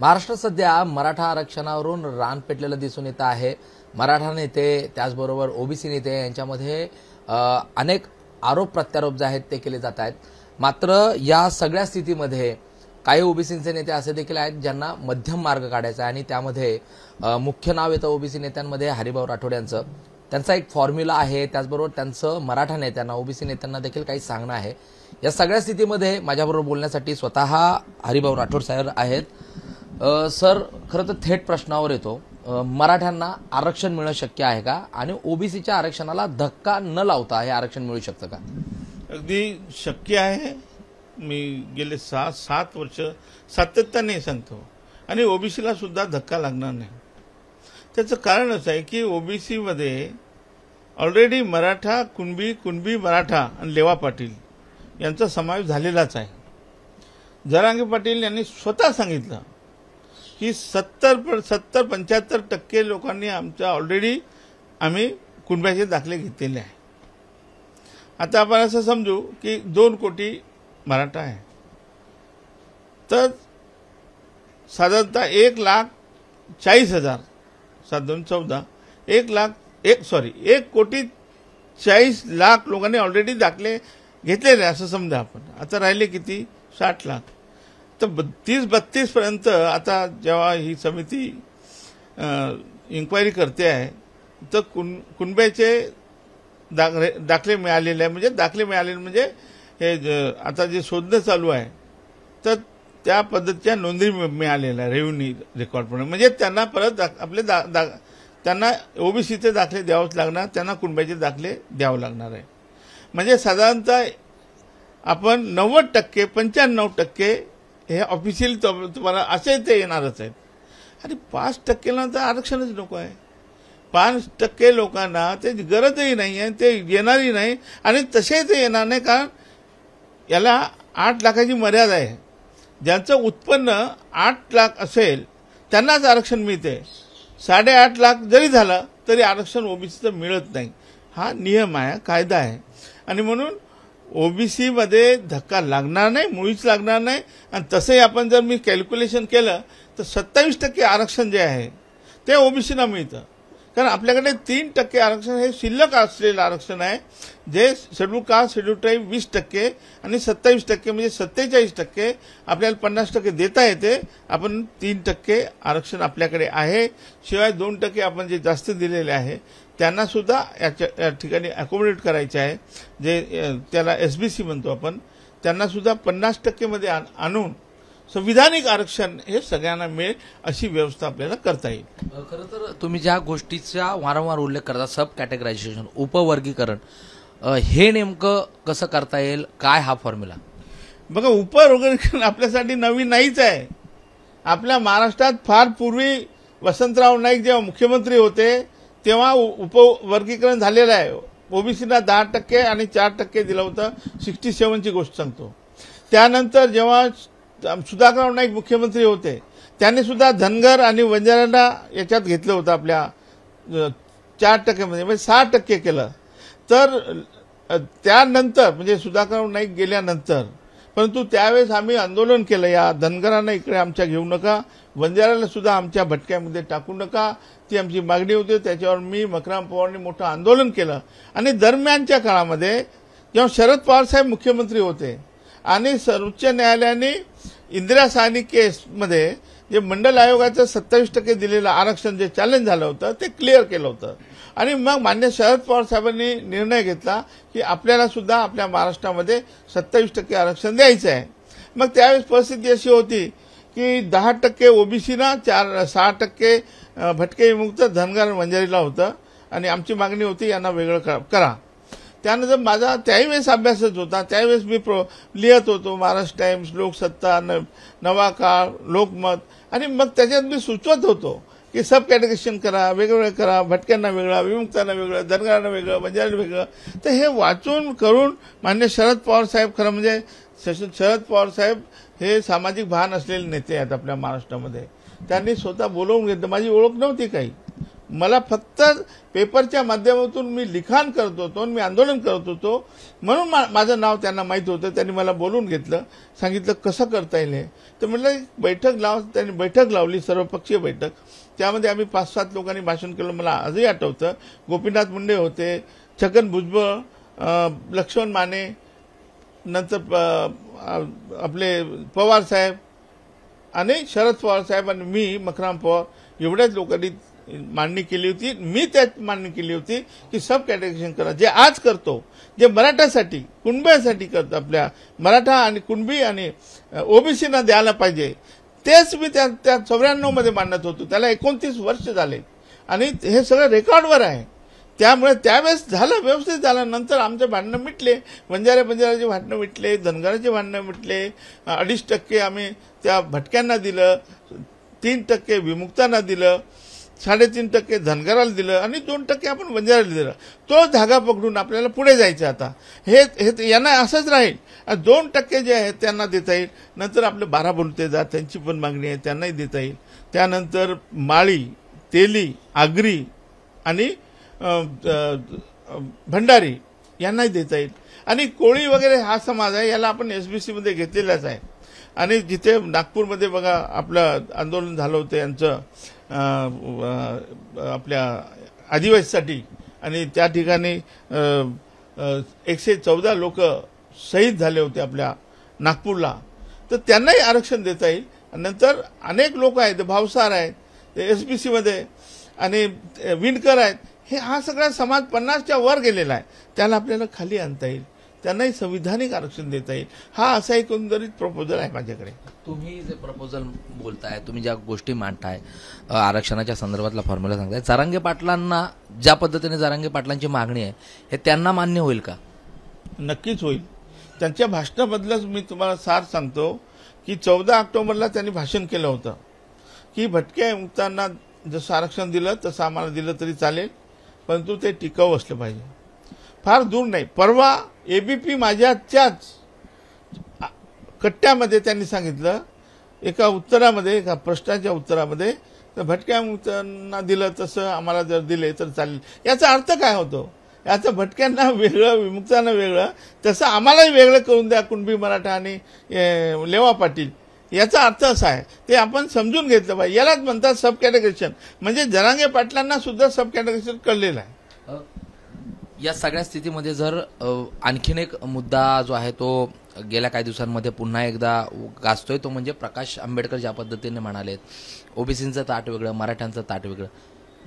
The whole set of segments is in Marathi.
महाराष्ट्र सध्या मराठा आरक्षणावरून रान पेटलेलं दिसून येतं आहे मराठा नेते त्याचबरोबर ओबीसी नेते यांच्यामध्ये अनेक आरोप प्रत्यारोप जे आहेत ते केले जात आहेत मात्र या सगळ्या स्थितीमध्ये काही ओबीसींचे नेते असे देखील आहेत ज्यांना मध्यम मार्ग काढायचा आहे आणि त्यामध्ये मुख्य नाव येतं ओबीसी नेत्यांमध्ये हरिभाऊ राठोड यांचं त्यांचा एक फॉर्म्युला आहे त्याचबरोबर त्यांचं मराठा नेत्यांना ओबीसी नेत्यांना देखील काही सांगणं आहे या सगळ्या स्थितीमध्ये माझ्याबरोबर बोलण्यासाठी स्वतः हरिभाऊ राठोड साहेब आहेत सर खरं तर थेट प्रश्नावर येतो मराठ्यांना आरक्षण मिळणं शक्य आहे का आणि ओबीसीच्या आरक्षणाला धक्का न लावता हे आरक्षण मिळू शकतं का अगदी शक्य आहे मी गेले सहा सात वर्ष सातत्याने सांगतो आणि ओबीसीला सुद्धा धक्का लागणार नाही त्याचं कारण असं आहे की ओबीसीमध्ये ऑलरेडी मराठा कुणबी कुणबी मराठा आणि लेवा पाटील यांचा समावेश झालेलाच आहे जरांगे पाटील यांनी स्वतः सांगितलं की सत्तर सत्तर पंच्याहत्तर टक्के लोकांनी आमच्या ऑलरेडी आम्ही कुटुंबाचे दाखले घेतलेले आहे आता आपण असं समजू की दोन कोटी मराठा आहे तर साधारणतः एक लाख चाळीस हजार सात दोन चौदा एक लाख एक सॉरी एक कोटी चाळीस लाख लोकांनी ऑलरेडी दाखले घेतलेले असं समजा आपण आता राहिले किती साठ लाख तर तीस बत्तीसपर्यंत आता जेव्हा ही समिती इन्क्वायरी करते आहे तर कुण कुणब्याचे दाखले दाखले मिळालेले आहे म्हणजे दाखले मिळालेले म्हणजे हे आता जे शोधणं चालू आहे तर त्या पद्धतीच्या नोंदी मिळालेल्या रेव्हेन्यू पण म्हणजे त्यांना परत आपले दा दा त्यांना ओबीसीचे दाखले द्यावंच लागणार त्यांना कुणब्याचे दाखले द्यावे लागणार आहे म्हणजे साधारणतः आपण नव्वद टक्के पंच्याण्णव टक्के हे ऑफिशियली तुम्हाला असे ते येणारच आहेत आणि पाच टक्केला तर आरक्षणच नको आहे पाच टक्के लोकांना ते गरजही नाही आहे ते येणारही नाही आणि तसे ते येणार नाही कारण याला आठ लाखाची मर्यादा आहे ज्यांचं उत्पन्न आठ लाख असेल त्यांनाच आरक्षण मिळते साडेआठ लाख जरी झालं तरी आरक्षण ओबीसीचं मिळत नाही हा नियम आहे कायदा आहे आणि म्हणून ओबीसीमध्ये धक्का लागणार नाही मुळीच लागणार नाही आणि तसंही आपण जर मी कॅल्क्युलेशन केलं तर सत्तावीस टक्के आरक्षण जे आहे ते ओबीसीना मिळतं कारण आपल्याकडे तीन टक्के आरक्षण हे शिल्लक असलेलं आरक्षण आहे जे शेड्यूल का शेड्यूल ट्राईब वीस टक्के आणि सत्तावीस टक्के म्हणजे सत्तेचाळीस टक्के आपल्याला पन्नास टक्के देता येते आपण तीन टक्के आरक्षण आपल्याकडे आहे शिवाय दोन टक्के आपण जे जास्त दिलेले आहे त्यांनासुद्धा याच्या या ठिकाणी अकोमोडेट करायचे आहे जे त्याला एस बी सी म्हणतो आपण त्यांना सुद्धा पन्नास टक्केमध्ये आणून संविधानिक आरक्षण हे सगळ्यांना मिळेल अशी व्यवस्था आपल्याला करता येईल खरं तर तुम्ही ज्या गोष्टीचा वारंवार उल्लेख करता सब कॅटेगरायझेशन उपवर्गीकरण हे नेमकं कसं करता येईल काय हा फॉर्म्युला बघा उपवर्गीकरण आपल्यासाठी नवीन नाहीच आहे आपल्या महाराष्ट्रात फार पूर्वी वसंतराव नाईक जेव्हा मुख्यमंत्री होते तेव्हा उपवर्गीकरण झालेलं आहे ओबीसीना दहा टक्के आणि चार टक्के दिलं होतं सिक्स्टी सेवनची गोष्ट सांगतो त्यानंतर जेव्हा सुधाकरराव नाईक मुख्यमंत्री होते त्यांनी सुद्धा धनगर आणि वंजाऱ्यांना याच्यात घेतलं होतं आपल्या चार टक्केमध्ये म्हणजे सहा टक्के केलं तर त्यानंतर म्हणजे सुधाकरराव नाईक गेल्यानंतर परंतु त्यावेळेस आम्ही आंदोलन केलं या धनगरांना इकडे आमच्या घेऊ नका वंजाराला सुद्धा आमच्या भटक्यामध्ये टाकू नका ती आमची मागणी होती त्याच्यावर मी मकराम पवारनी मोठं आंदोलन केलं आणि दरम्यानच्या काळामध्ये जेव्हा शरद पवार साहेब मुख्यमंत्री होते आणि सर्वोच्च न्यायालयाने इंदिरा साहनी केसमध्ये जे मंडल आयोगाचं सत्तावीस टक्के दिलेलं आरक्षण जे चॅलेंज झालं होतं ते क्लिअर केलं होतं आणि मग मान्य शरद पवार साहेबांनी निर्णय घेतला की आपल्याला सुद्धा आपल्या महाराष्ट्रामध्ये सत्तावीस टक्के आरक्षण द्यायचं आहे मग त्यावेळेस परिस्थिती अशी होती की दहा टक्के ओबीसीना चार सहा टक्के भटके विमुक्त धनगर मंजरीला होतं आणि आमची मागणी होती यांना वेगळं करा त्यानंतर माझा त्याही वेळेस अभ्यासच होता त्यावेळेस मी प्रो लिहित होतो महाराष्ट्र टाइम्स लोकसत्ता न नवा काळ लोकमत आणि मग त्याच्यात मी सुचवत होतो की सब कॅटेगेशन करा वेगवेगळं करा भटक्यांना वेगळा विमुक्तांना वेगळं धनगरांना वेगळं बंजारांना वेगळं तर हे वाचून करून मान्य शरद पवार साहेब खरं म्हणजे शरद पवार साहेब हे सामाजिक भान असलेले नेते आहेत आपल्या महाराष्ट्रामध्ये त्यांनी स्वतः बोलवून घेतलं माझी ओळख नव्हती काही मला फक्त पेपरच्या माध्यमातून मी लिखाण करत होतो आणि मी आंदोलन करत होतो म्हणून मा माझं नाव त्यांना माहीत होतं त्यांनी मला बोलून घेतलं सांगितलं कसं करता येईल हे तर म्हटलं बैठक लाव त्यांनी बैठक लावली सर्वपक्षीय बैठक त्यामध्ये आम्ही पाच सात लोकांनी भाषण केलं मला आजही आठवतं गोपीनाथ मुंडे होते छगन भुजबळ लक्ष्मण माने नंतर आपले पवार साहेब आणि शरद पवार साहेब आणि मी मखराम पवार एवढ्याच लोकांनी मांडणी केली होती मी त्यात मांडणी केली होती की सब कॅटेगरीशन करा जे आज करतो जे मराठासाठी कुणब्यासाठी करतो आपल्या मराठा आणि कुणबी आणि ओबीसीना द्यायला पाहिजे तेच मी त्या त्या चौऱ्याण्णवमध्ये मांडत होतो त्याला एकोणतीस वर्ष झाले आणि हे सगळं रेकॉर्डवर आहे त्यामुळे त्यावेळेस झालं व्यवस्थित झालं नंतर आमचं भांडणं मिटले बंजारे बंजाराचे भांडणं मिटले धनगराचे भांडणं मिटले अडीच टक्के आम्ही त्या भटक्यांना दिलं तीन टक्के विमुक्तांना दिलं साडेतीन टक्के धनगराला दिलं आणि दोन टक्के आपण बंजाराला दिलं तो धागा पकडून आपल्याला पुढे जायचं आता हे हे यांना असंच राहील दोन टक्के जे आहेत त्यांना देता येईल नंतर आपलं बारा बोलते जा त्यांची पण मागणी आहे त्यांनाही देता येईल त्यानंतर माळी तेली आगरी आणि भंडारी यांनाही देता येईल आणि कोळी वगैरे हा समाज आहे याला आपण एस बी सीमध्ये घेतलेलाच आहे आणि जिथे नागपूरमध्ये बघा आपलं आंदोलन झालं होतं यांचं आपल्या आदिवासीसाठी आणि त्या ठिकाणी एकशे चौदा लोक शहीद झाले होते आपल्या नागपूरला तर त्यांनाही आरक्षण देता येईल नंतर अनेक लोक आहेत भावसार आहेत एस बी सीमध्ये आणि विणकर आहेत हे हा सगळा समाज पन्नासच्या वर गेलेला आहे त्याला आपल्याला खाली आणता येईल त्यांनाही संविधानिक आरक्षण देता येईल हा असा एकंदरीत प्रपोजल आहे माझ्याकडे तुम्ही जे प्रपोजल बोलताय तुम्ही ज्या गोष्टी मांडताय आरक्षणाच्या संदर्भातला फॉर्म्युला सांगताय जारांगे पाटलांना ज्या पद्धतीने जारांगे पाटलांची मागणी आहे हे त्यांना मान्य होईल का नक्कीच होईल त्यांच्या भाषणाबद्दलच मी तुम्हाला सार सांगतो की चौदा ऑक्टोबरला त्यांनी भाषण केलं होतं की भटक्या मुक्तांना जसं आरक्षण दिलं तसं आम्हाला दिलं तरी चालेल परंतु ते टिकाऊ असलं पाहिजे फार दूर नाही परवा एबीपी माझ्याच्याच कट्ट्यामध्ये त्यांनी सांगितलं एका उत्तरामध्ये एका प्रश्नाच्या उत्तरामध्ये तर भटक्या मुक्तांना दिलं तसं आम्हाला जर दिले तर चालेल याचा अर्थ काय होतो याचं भटक्यांना वेगळं विमुक्तांना वेगळं तसं आम्हालाही वेगळं करून द्या कुणबी मराठा आणि लेवा पाटील याचा अर्थ असा आहे ते आपण समजून घेतलं पाहिजे यालाच म्हणतात सब कॅटेगरीशन म्हणजे जरांगे पाटलांना सुद्धा सब कॅटेगरीशन कळलेलं आहे या सगळ्या स्थितीमध्ये जर आणखीन एक मुद्दा जो आहे तो गेल्या काही दिवसांमध्ये पुन्हा एकदा गाजतोय तो म्हणजे प्रकाश आंबेडकर ज्या पद्धतीने म्हणाले ओबीसीचं ताट वेगळं मराठ्यांचं ताट वेगळं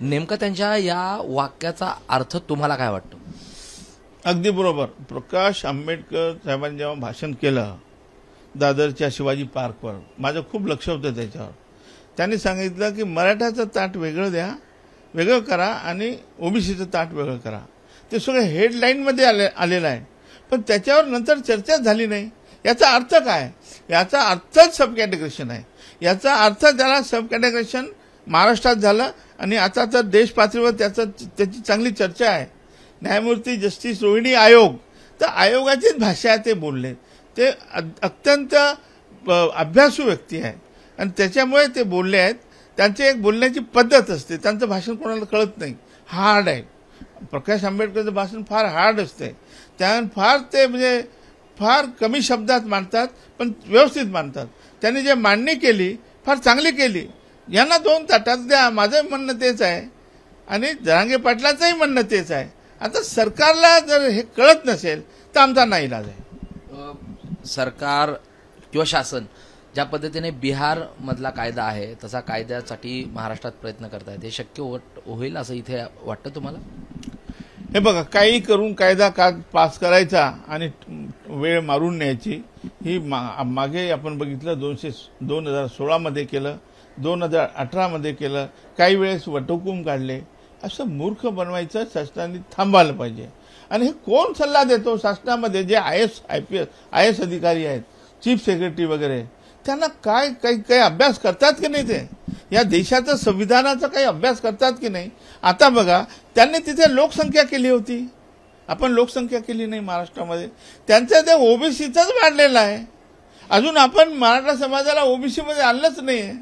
नेमकं त्यांच्या या वाक्याचा अर्थ तुम्हाला काय वाटतो अगदी बरोबर प्रकाश आंबेडकर साहेबांनी जेव्हा भाषण केलं दादरच्या शिवाजी पार्कवर माझं खूप लक्ष होतं त्याच्यावर त्यांनी सांगितलं की मराठ्याचं ताट वेगळं द्या वेगळं करा आणि ओबीसीचं ताट वेगळं करा ते सगळं हेडलाईनमध्ये आले आलेलं आहे पण त्याच्यावर नंतर चर्चाच झाली नाही याचा अर्थ काय याचा अर्थच सब कॅटेग्रेशन आहे याचा अर्थ त्याला सब कॅटेग्रेशन महाराष्ट्रात झालं आणि आता तर देशपातळीवर त्याचं त्याची चांगली चर्चा आहे न्यायमूर्ती जस्टिस रोहिणी आयोग तर आयोगाचीच भाषा आहे ते बोलले ते अत्यंत अभ्यासू व्यक्ती आहेत आणि त्याच्यामुळे ते बोलले आहेत त्यांची एक बोलण्याची पद्धत असते त्यांचं भाषण कोणाला कळत नाही हार्ड आहे प्रकाश आंबेडकरचं भाषण फार हार्ड असते त्या फार ते म्हणजे फार कमी शब्दात मांडतात पण व्यवस्थित मांडतात त्यांनी जे मांडणी केली फार चांगली केली यांना दोन ताटात द्या माझं म्हणणं तेच आहे आणि जरांगे पाटलाचंही म्हणणं तेच आहे आता सरकारला जर हे कळत नसेल तर आमचा नाही इलाज आहे सरकार किंवा शासन ज्या पद्धतीने बिहारमधला कायदा आहे तसा कायद्यासाठी महाराष्ट्रात प्रयत्न करतायत हे शक्य हो-, होईल असं इथे वाटतं तुम्हाला हे बघा काही करून कायदा का पास करायचा आणि वेळ मारून न्यायची ही मागे आपण बघितलं दोनशे दोन हजार सोळामध्ये केलं दोन हजार अठरामध्ये केलं काही वेळेस वटहुकूम काढले असं मूर्ख बनवायचं शासनाने थांबायला पाहिजे आणि हे कोण सल्ला देतो शासनामध्ये जे I S I P S I S अधिकारी आहेत चीफ सेक्रेटरी वगैरे त्यांना काय काही काही अभ्यास करतात की नाही ते या देशाचं संविधानाचा काही अभ्यास करतात की नाही आता बघा त्यांनी तिथे लोकसंख्या केली होती आपण लोकसंख्या केली नाही महाराष्ट्रामध्ये त्यांचं ते ओबीसीचाच वाढलेलं आहे अजून आपण मराठा समाजाला ओबीसीमध्ये आणलंच नाही आहे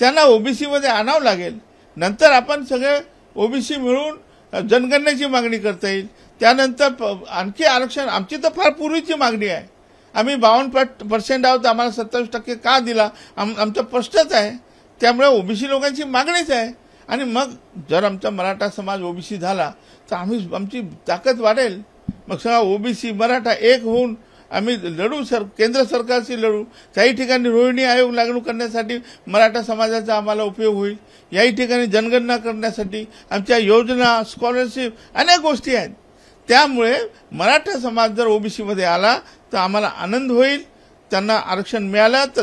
त्यांना ओबीसीमध्ये आणावं लागेल नंतर आपण सगळे ओबीसी मिळून जनगणनेची मागणी करता येईल त्यानंतर आणखी आरक्षण आमची तर फार पूर्वीची मागणी आहे आम्ही बावन्न पर्सेंट आहोत आम्हाला सत्तावीस टक्के का दिला आम आमचं प्रश्नच आहे त्यामुळे ओबीसी लोकांची मागणीच आहे आणि मग जर आमचा मराठा समाज ओबीसी झाला तर आम्ही आमची ताकद वाढेल मग सगळा ओबीसी मराठा एक होऊन आम्ही लढू सर केंद्र सरकारशी लढू काही ठिकाणी रोहिणी आयोग लागू करण्यासाठी मराठा समाजाचा आम्हाला उपयोग होईल याही ठिकाणी जनगणना करण्यासाठी आमच्या योजना स्कॉलरशिप अनेक गोष्टी आहेत त्यामुळे मराठा समाज जर ओबीसीमध्ये आला तर आम्हाला आनंद होईल त्यांना आरक्षण मिळालं तर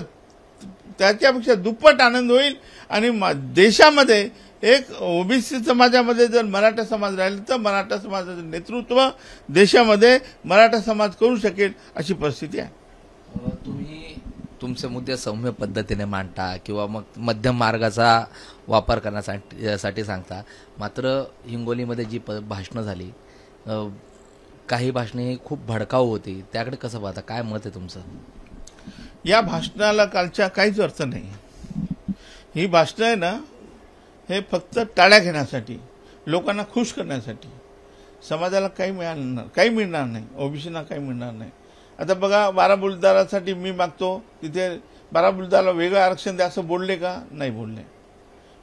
त्याच्यापेक्षा दुप्पट आनंद होईल आणि देशामध्ये एक ओबीसी समाजामध्ये जर मराठा समाज राहिला तर मराठा समाजाचं नेतृत्व देशामध्ये मराठा समाज करू शकेल अशी परिस्थिती आहे तुम्ही तुमचे मुद्दे सौम्य पद्धतीने मांडता किंवा मग मध्यम मार्गाचा वापर करण्यासाठी सांगता मात्र हिंगोलीमध्ये जी प भाषणं झाली काही भाषणे खूप भडकाऊ होती त्याकडे कसं पाहता काय मत आहे तुमचं या भाषणाला कालच्या काहीच अर्थ नाही ही भाषणं आहे ना हे फक्त टाळ्या घेण्यासाठी लोकांना खुश करण्यासाठी समाजाला काही मिळणार काही मिळणार नाही ओबीसीना काही मिळणार नाही आता बघा बारा बुलदारासाठी मी मागतो तिथे बारा बुलदाराला वेगळं आरक्षण द्या असं बोलले का नाही बोलले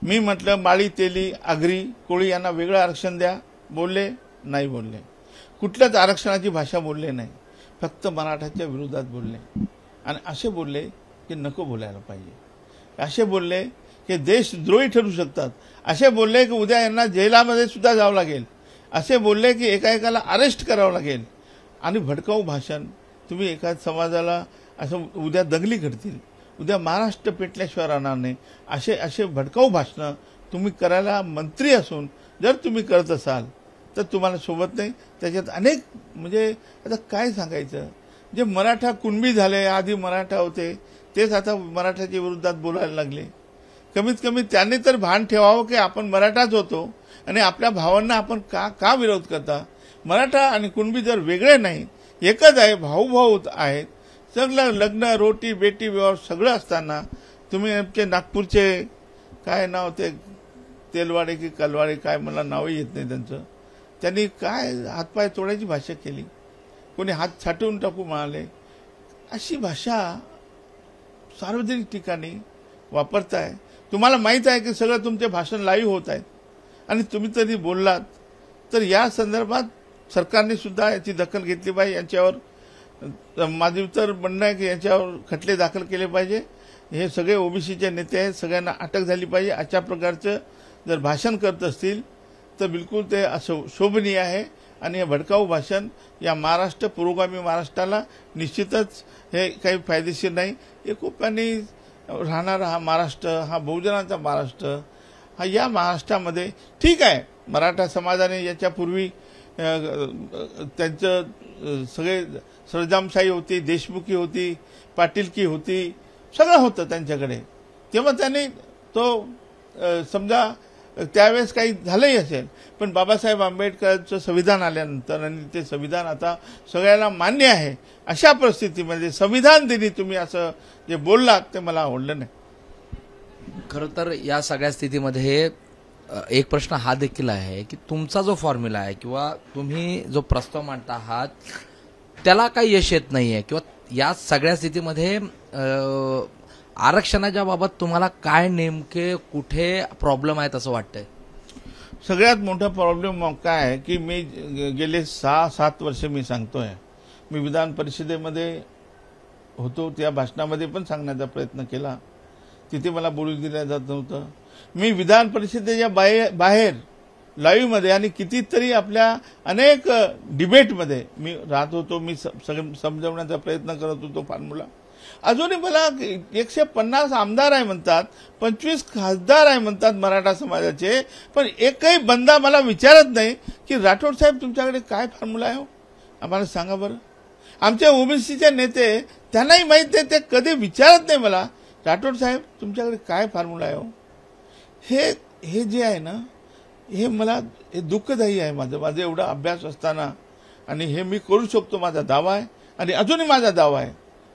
मी म्हटलं माळी तेली आगरी कोळी यांना वेगळं आरक्षण द्या बोलले नाही बोलले कुठल्याच आरक्षणाची भाषा बोलले नाही फक्त मराठाच्या विरोधात बोलले आणि असे बोलले की नको बोलायला पाहिजे असे बोलले की देशद्रोही ठरू शकतात असे बोलले की उद्या यांना जेलामध्ये सुद्धा जावं लागेल असे बोलले की एकाएकाला अरेस्ट करावं लागेल आणि भडकाऊ भाषण तुम्ही एका समाजाला असं उद्या दगली घडतील उद्या महाराष्ट्र पेटल्याशिवाय राहणार नाही असे असे भडकाऊ भाषणं तुम्ही करायला मंत्री असून जर तुम्ही करत असाल तर तुम्हाला सोबत नाही त्याच्यात अनेक म्हणजे आता काय सांगायचं जे मराठा कुणबी झाले आधी मराठा होते तेच आता मराठाच्या विरुद्धात बोलायला लागले कमीत कमी त्यांनी तर भान ठेवावं की आपण मराठाच होतो आणि आपल्या भावांना आपण का का विरोध करता मराठा आणि कुणबी जर वेगळे नाही एकच आहे भाऊभाऊ आहेत सगळं लग्न रोटी बेटी व्यवहार सगळं असताना तुम्ही आमचे नागपूरचे काय नाव ते तेलवाडे की कलवाडे काय मला नावही येत नाही त्यांचं त्यांनी काय हातपाय तोडायची भाषा केली कोणी हात छाटून टाकू म्हणाले अशी भाषा सार्वजनिक ठिकाणी वापरताय तुम्हाला माहीत आहे की सगळं तुमचे भाषण लाईव्ह होत आहेत आणि तुम्ही तरी बोललात तर या संदर्भात सरकारने सुद्धा याची दखल घेतली पाहिजे यांच्यावर माझी तर म्हणणं आहे की यांच्यावर खटले दाखल केले पाहिजे हे सगळे ओबीसीचे नेते आहेत सगळ्यांना अटक झाली पाहिजे अशा प्रकारचं जर भाषण करत असतील तर बिलकुल ते असो शोभनीय आहे आणि हे भडकाऊ भाषण या महाराष्ट्र पुरोगामी महाराष्ट्राला निश्चितच हे काही फायदेशीर नाही एकोप्याने राहणारा हा महाराष्ट्र हा बहुजनांचा महाराष्ट्र हा या महाराष्ट्रामध्ये ठीक आहे मराठा समाजाने याच्यापूर्वी त्यांचं सगळे सरजामशाही होती देशमुखी होती पाटीलकी होती सगळं होतं त्यांच्याकडे तेव्हा त्यांनी तो समजा त्यावेळेस काही झालंही असेल पण बाबासाहेब आंबेडकरचं संविधान आल्यानंतर आणि ते संविधान आता सगळ्याला मान्य आहे अशा परिस्थितीमध्ये संविधान दिनी तुम्ही असं जे बोललात ते मला आवडलं नाही खरं तर या सगळ्या स्थितीमध्ये एक प्रश्न हा देखील आहे की तुमचा जो फॉर्म्युला आहे किंवा तुम्ही जो प्रस्ताव मांडता आहात त्याला काही यश येत नाही आहे किंवा या सगळ्या स्थितीमध्ये आरक्षणाच्या बाबत तुम्हाला काय नेमके कुठे प्रॉब्लेम आहेत असं वाटतंय सगळ्यात मोठा प्रॉब्लेम काय आहे की मी गेले सहा सात वर्ष मी सांगतोय मी विधान परिषदेमध्ये होतो त्या भाषणामध्ये पण सांगण्याचा प्रयत्न केला तिथे मला बोलू दिलं जात नव्हतं मी विधान परिषदेच्या बाहेर बाहेर लाईव्हमध्ये आणि कितीतरी आपल्या अनेक डिबेटमध्ये मी राहत होतो मी समजवण्याचा प्रयत्न करत होतो फॉर्म्युला अजूनही मला एकशे पन्नास आमदार आहे म्हणतात पंचवीस खासदार आहे म्हणतात मराठा समाजाचे पण एकही बंदा मला विचारत नाही की राठोड साहेब तुमच्याकडे काय फॉर्म्युला आहे हो? आम्हाला सांगा बरं आमच्या ओबीसीचे नेते त्यांनाही माहीत नाही ते कधी विचारत नाही मला राठोड साहेब तुमच्याकडे काय फॉर्म्युला आहे हो? हे हे जे आहे ना हे मला हे दुःखदायी आहे माझं माझं एवढा अभ्यास असताना आणि हे मी करू शकतो माझा दावा आहे आणि अजूनही माझा दावा आहे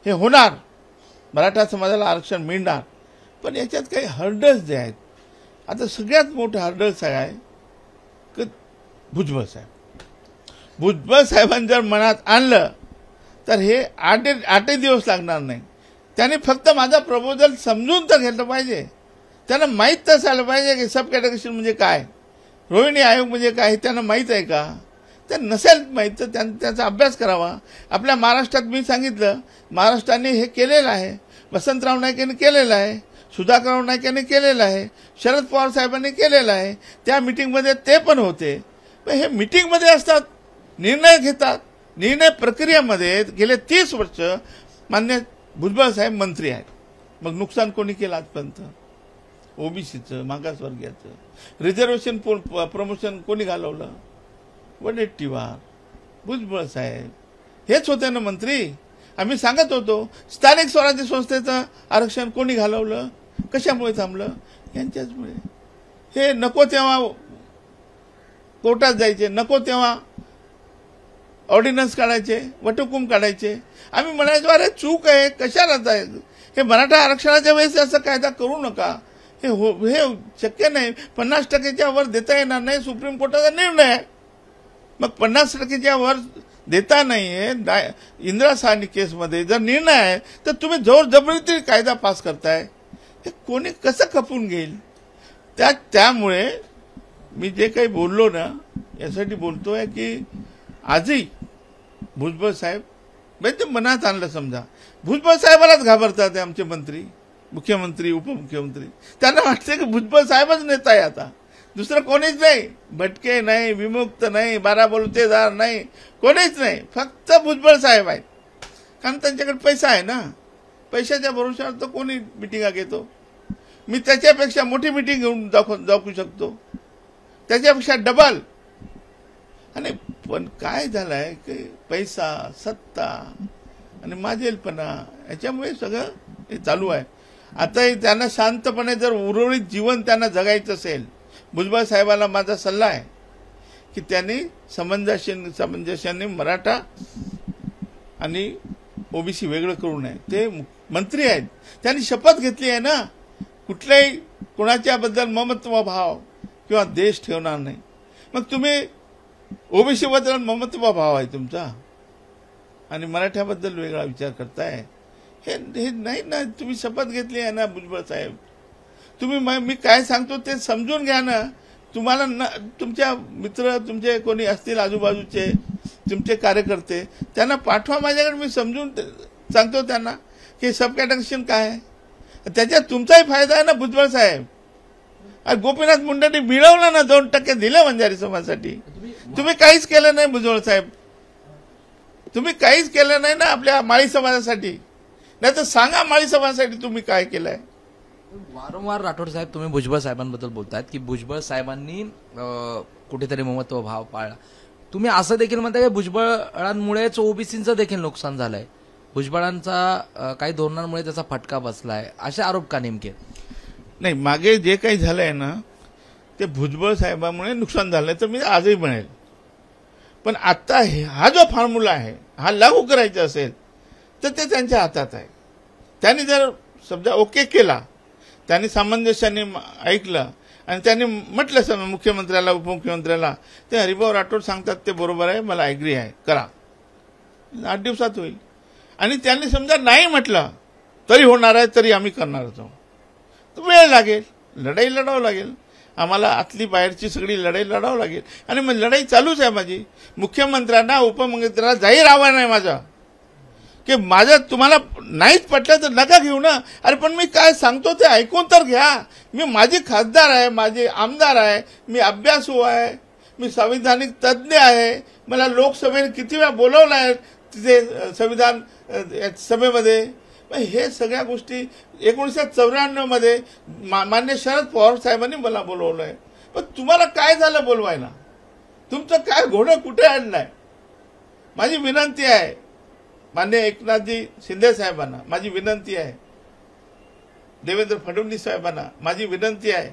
हे होणार मराठा समाजाला आरक्षण मिळणार पण याच्यात काही हर्डल्स जे आहेत आता सगळ्यात मोठं हर्डल्स आहे की भुजबळ साहेब भुजबळ साहेबांनी जर मनात आणलं तर हे आठ आठही दिवस लागणार नाही त्याने फक्त माझा प्रपोजल समजून तर घेतलं पाहिजे त्यांना माहीत तर आलं पाहिजे की सब कॅटेगरी म्हणजे काय रोहिणी आयोग म्हणजे काय त्यांना माहीत आहे का ते नसेल माहीत तर त्यां त्यांचा अभ्यास करावा आपल्या महाराष्ट्रात मी सांगितलं महाराष्ट्राने हे केलेलं आहे वसंतराव नाईक यांनी केलेलं आहे सुधाकरराव नाईक यांनी केलेलं आहे शरद पवार साहेबांनी केलेलं आहे त्या मिटिंगमध्ये ते पण होते पण हे मिटिंगमध्ये असतात निर्णय घेतात निर्णय प्रक्रियेमध्ये गेले तीस वर्ष मान्य भुजबळ साहेब मंत्री आहेत मग नुकसान कोणी केलं आजपर्यंत ओबीसीचं मागासवर्गीयाचं रिझर्वेशन प्रमोशन कोणी घालवलं वडेट्टीवार भुजबळ साहेब हेच होते ना मंत्री आम्ही सांगत होतो स्थानिक स्वराज्य संस्थेचं आरक्षण कोणी घालवलं कशामुळे थांबलं यांच्याचमुळे हे नको तेव्हा कोर्टात जायचे नको तेव्हा ऑर्डिनन्स काढायचे वटहुकूम काढायचे आम्ही म्हणायचो अरे चूक आहे कशाला आहे हे मराठा आरक्षणाच्या वेळेस असं कायदा करू नका हे हो हे शक्य नाही पन्नास टक्केच्या वर देता येणार नाही सुप्रीम कोर्टाचा निर्णय आहे मग पन्नास टक्केच्या वर देता नाहीये इंदिरा साहनी केसमध्ये जर निर्णय आहे तर तुम्ही जोर जबरदस्ती कायदा पास करताय हे कोणी कसं खपून घेईल त्या त्यामुळे मी जे काही बोललो ना यासाठी बोलतोय की आजही भुजबळ साहेब म्हणजे मनात आणलं समजा भुजबळ साहेबालाच घाबरतात आमचे मंत्री मुख्यमंत्री उपमुख्यमंत्री त्यांना वाटतं की भुजबळ साहेबच नेता आहे आता दुसरं कोणीच नाही भटके नाही विमुक्त नाही बारा बोलतेदार नाही कोणीच नाही फक्त भुजबळ साहेब आहेत कारण त्यांच्याकडे पैसा आहे ना पैशाच्या भरोशावर तो कोणी मिटिंगा घेतो मी त्याच्यापेक्षा मोठी मिटिंग घेऊन दाखव दाखवू शकतो त्याच्यापेक्षा डबल आणि पण काय झालं आहे की पैसा सत्ता आणि माजेलपणा याच्यामुळे सगळं हे चालू आहे आता त्यांना शांतपणे जर उर्वरित जीवन त्यांना जगायचं असेल भुजबळ साहेबांना माझा सल्ला आहे की त्यांनी समंजस्याने सामंजस्याने मराठा आणि ओबीसी वेगळं करू नये ते मंत्री आहेत त्यांनी शपथ घेतली आहे ना कुठल्याही कोणाच्याबद्दल ममत्व भाव किंवा देश ठेवणार नाही मग तुम्ही ओबीसीबद्दल ममत्व भाव आहे तुमचा आणि मराठ्याबद्दल वेगळा विचार करताय हे नाही ना तुम्ही शपथ घेतली आहे ना भुजबळ साहेब तुम्ही मी काय सांगतो ते समजून घ्या ना तुम्हाला न तुमच्या मित्र तुमचे कोणी असतील आजूबाजूचे तुमचे कार्यकर्ते त्यांना पाठवा माझ्याकडे मी समजून सांगतो त्यांना की सब कॅटेक्शन काय आहे त्याच्यात तुमचाही फायदा आहे ना भुजबळ साहेब अरे गोपीनाथ मुंडेंनी मिळवलं ना दोन टक्के दिलं वंजारी समाजासाठी तुम्ही काहीच केलं नाही भुजबळ साहेब तुम्ही काहीच केलं नाही ना आपल्या माळी समाजासाठी नाही तर सांगा माळी समाजासाठी तुम्ही काय केलं आहे वारंवार राठोड साहेब तुम्ही भुजबळ साहेबांबद्दल बोलतायत की भुजबळ साहेबांनी कुठेतरी महत्व भाव पाळला तुम्ही असं देखील म्हणताय की भुजबळांमुळेच ओबीसीचं देखील नुकसान झालंय भुजबळांचा काही धोरणांमुळे त्याचा फटका बसलाय असे आरोप का नेमके नाही मागे जे काही झालंय ना ते भुजबळ साहेबांमुळे नुकसान झालंय तर मी आजही म्हणेल पण आता हा जो फॉर्म्युला आहे हा लागू करायचा असेल तर ते त्यांच्या हातात आहे त्यांनी जर समजा ओके केला त्यांनी सामंजस्याने ऐकलं आणि त्यांनी म्हटलं सर मुख्यमंत्र्याला उपमुख्यमंत्र्याला ते हरिभाऊ राठोड सांगतात ते बरोबर आहे मला ॲग्री आहे करा आठ दिवसात होईल आणि त्यांनी समजा नाही म्हटलं तरी होणार आहे तरी आम्ही करणारच आहोत वेळ लागेल लढाई लढावं लागेल आम्हाला आतली बाहेरची सगळी लढाई लढावं लागेल आणि मग लढाई चालूच आहे माझी मुख्यमंत्र्यांना उपमुख्यमंत्र्याला जाहीर आव्हान आहे माझं की माझ्या तुम्हाला नाहीच पटलं तर नका घेऊ ना अरे पण मी काय सांगतो ते ऐकून तर घ्या मी माझी खासदार आहे माझे आमदार आहे मी अभ्यासू आहे मी संविधानिक तज्ज्ञ आहे मला लोकसभेने किती वेळा बोलवलं आहे तिथे संविधान सभेमध्ये हे सगळ्या गोष्टी एकोणीसशे चौऱ्याण्णवमध्ये मा मान्य शरद पवार साहेबांनी मला बोलवलं आहे पण तुम्हाला काय झालं बोलवायला तुमचं काय घोडं कुठे आणलं आहे माझी विनंती आहे मान्य एकनाथजी शिंदे साहेबांना माझी विनंती आहे देवेंद्र फडणवीस साहेबांना माझी विनंती आहे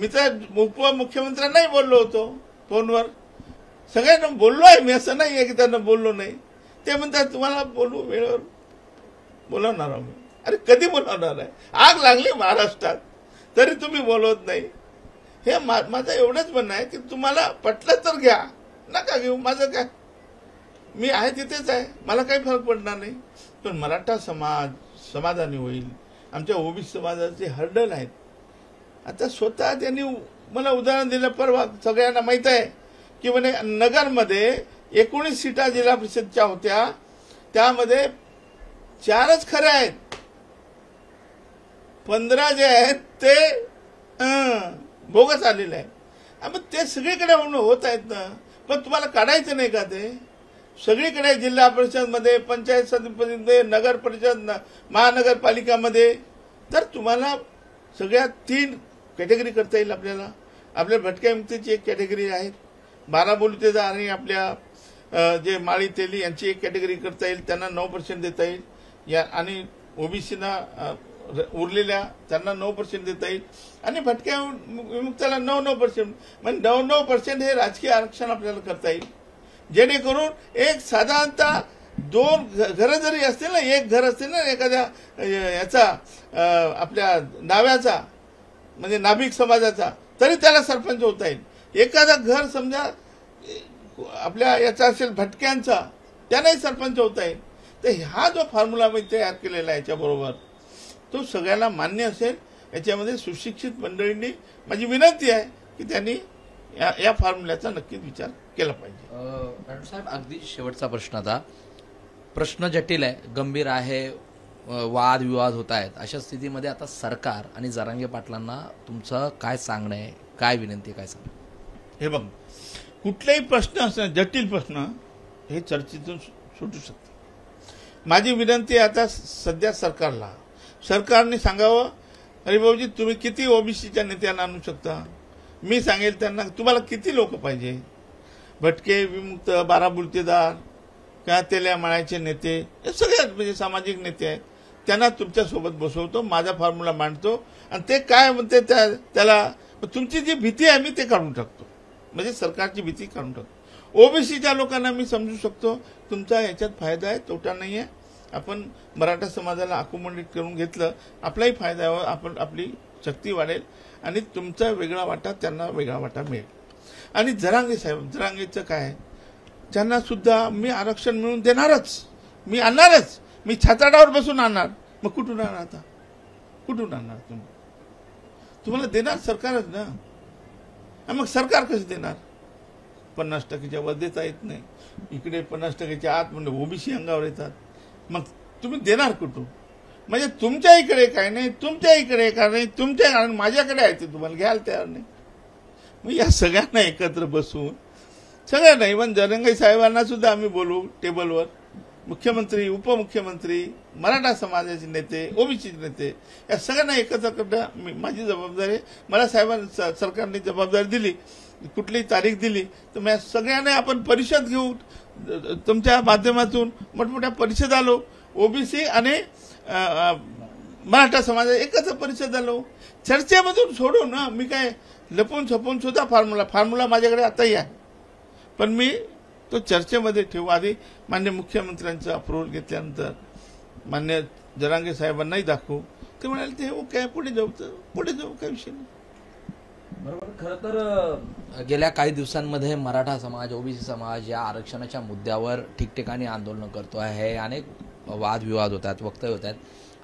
मी तर उपमुख्यमंत्र्यांनाही बोललो होतो फोनवर सगळ्यांना बोललो आहे मी असं नाही आहे की त्यांना बोललो नाही ते म्हणतात तुम्हाला बोलू वेळेवर बोलवणार मी अरे कधी बोलवणार आहे आग लागली महाराष्ट्रात तरी तुम्ही बोलवत नाही हे माझं एवढंच म्हणणं आहे की तुम्हाला पटलं तर घ्या नका घेऊ माझं काय मी आहे तिथेच आहे मला काही फरक पडणार नाही पण मराठा समाज समाधानी होईल आमच्या ओबीसी समाजाचे हर्डल आहेत आता स्वतः त्यांनी मला उदाहरण दिलं परवा सगळ्यांना माहीत आहे की म्हणे नगरमध्ये एकोणीस सीटा जिल्हा परिषदच्या होत्या त्यामध्ये चारच खऱ्या आहेत पंधरा जे आहेत ते बोगस आलेले आहेत मग ते सगळीकडे होत आहेत ना पण तुम्हाला काढायचं नाही का ते सगळीकडे जिल्हा परिषदमध्ये पंचायत समितीमध्ये नगर परिषद महानगरपालिकामध्ये तर तुम्हाला सगळ्या तीन कॅटेगरी करता येईल आपल्याला आपल्या भटक्या मुक्तीची एक कॅटेगरी आहे बारा आणि आपल्या जे माळी तेली यांची एक कॅटेगरी करता येईल त्यांना नऊ पर्सेंट देता येईल या आणि ओबीसीना उरलेल्या त्यांना नऊ पर्सेंट देता येईल आणि भटक्या विमुक्त्याला नऊ नऊ पर्सेंट म्हणजे नऊ नऊ पर्सेंट हे राजकीय आरक्षण आपल्याला करता येईल जेणेकरून एक साधारणतः दोन घरं जरी असतील ना एक घर असतील ना एखाद्या याचा आपल्या नाव्याचा म्हणजे नाभिक समाजाचा तरी त्याला सरपंच होता येईल एखादा घर समजा आपल्या याचा असेल भटक्यांचा त्यांनाही सरपंच होता येईल तर हा जो फॉर्म्युला मी तयार केलेला आहे याच्याबरोबर तो सगळ्यांना मान्य असेल याच्यामध्ये सुशिक्षित मंडळींनी माझी विनंती आहे की त्यांनी या या फॉर्म्युल्याचा नक्कीच विचार केला पाहिजे साहेब अगदी शेवटचा प्रश्न आता प्रश्न जटिल आहे गंभीर आहे वाद विवाद होत आहेत अशा स्थितीमध्ये आता सरकार आणि जरांगे पाटलांना तुमचं काय सांगणं आहे काय विनंती काय सांगणं हे बघ कुठलेही प्रश्न असणं जटिल प्रश्न हे चर्चेतून सुटू शकते माझी विनंती आता सध्या सरकारला सरकारने सांगावं अरे भाऊजी तुम्ही किती ओबीसीच्या नेत्यांना आणू शकता मी सांगेल त्यांना तुम्हाला किती लोक पाहिजे भटके विमुक्त बाराबुलतेदार किंवा तेल्या माळ्याचे नेते हे सगळ्यात म्हणजे सामाजिक नेते आहेत त्यांना तुमच्यासोबत बसवतो माझा फॉर्म्युला मांडतो आणि ते काय म्हणते त्या त्याला तुमची जी भीती आहे मी ते काढून टाकतो म्हणजे सरकारची भीती काढून टाकतो ओबीसीच्या लोकांना मी समजू शकतो तुमचा याच्यात फायदा आहे तोटा नाही आहे आपण मराठा समाजाला अकोमोडेट करून घेतलं आपलाही फायदा आपण आपली शक्ती वाढेल आणि तुमचा वेगळा वाटा त्यांना वेगळा वाटा मिळेल आणि जरांगे साहेब जरांगेचं काय त्यांना सुद्धा मी आरक्षण मिळून देणारच मी आणणारच मी छाताडावर बसून आणणार मग कुठून आणणार आता कुठून आणणार तुम्ही तुम्हाला देणार सरकारच ना मग सरकार कसं देणार पन्नास टक्केच्या वर देता येत नाही इकडे पन्नास टक्केच्या आत म्हणजे ओबीसी अंगावर येतात मग तुम्ही देणार कुठून म्हणजे तुमच्या इकडे काय नाही तुमच्या इकडे काय नाही तुमच्या कारण माझ्याकडे आहे ते तुम्हाला घ्याल तयार नाही मग या सगळ्यांना एकत्र बसून सगळ्यांना इव्हन जरंगाई साहेबांना सुद्धा आम्ही बोलू टेबलवर मुख्यमंत्री उपमुख्यमंत्री मराठा समाजाचे नेते ओबीसीचे नेते या सगळ्यांना एकत्र करणं माझी जबाबदारी मला साहेबांना सरकारने जबाबदारी दिली कुठली तारीख दिली तर मग सगळ्यांना आपण परिषद घेऊ तुमच्या माध्यमातून मोठमोठ्या परिषद आलो ओबीसी आणि मराठा समाज एकच परिषद झालो चर्चेमधून सोडू ना मी काय लपून छपून सुद्धा फॉर्म्युला फॉर्म्युला माझ्याकडे आताही आहे पण मी तो चर्चेमध्ये ठेवू आधी मान्य मुख्यमंत्र्यांचं अप्रूव्हल घेतल्यानंतर मान्य जरांगे साहेबांनाही दाखवू ते म्हणाले ते ओके काय पुढे जाऊ तर पुढे जाऊ काय विषय नाही बरोबर खरं तर गेल्या काही दिवसांमध्ये मराठा समाज ओबीसी समाज या आरक्षणाच्या मुद्द्यावर ठिकठिकाणी आंदोलन करतो आहे अनेक वादविवाद होतात वक्तव्य होतात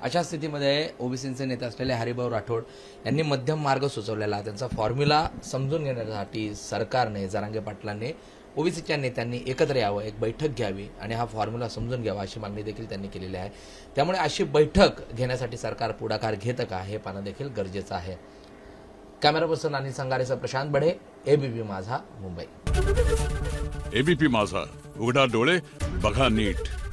अशा स्थितीमध्ये ओबीसींचे नेते असलेले हरिभाऊ राठोड यांनी मध्यम मार्ग सुचवलेला त्यांचा फॉर्म्युला समजून घेण्यासाठी सरकारने जरांगे पाटलांनी ओबीसीच्या नेत्यांनी एकत्र यावं एक बैठक घ्यावी आणि हा फॉर्म्युला समजून घ्यावा अशी मागणी देखील त्यांनी केलेली आहे त्यामुळे अशी बैठक घेण्यासाठी सरकार पुढाकार घेतं का हे पाहणं देखील गरजेचं आहे कॅमेरा पर्सन आणि संगारेचा प्रशांत बढे एबीपी माझा मुंबई एबीपी माझा उघडा डोळे बघा नीट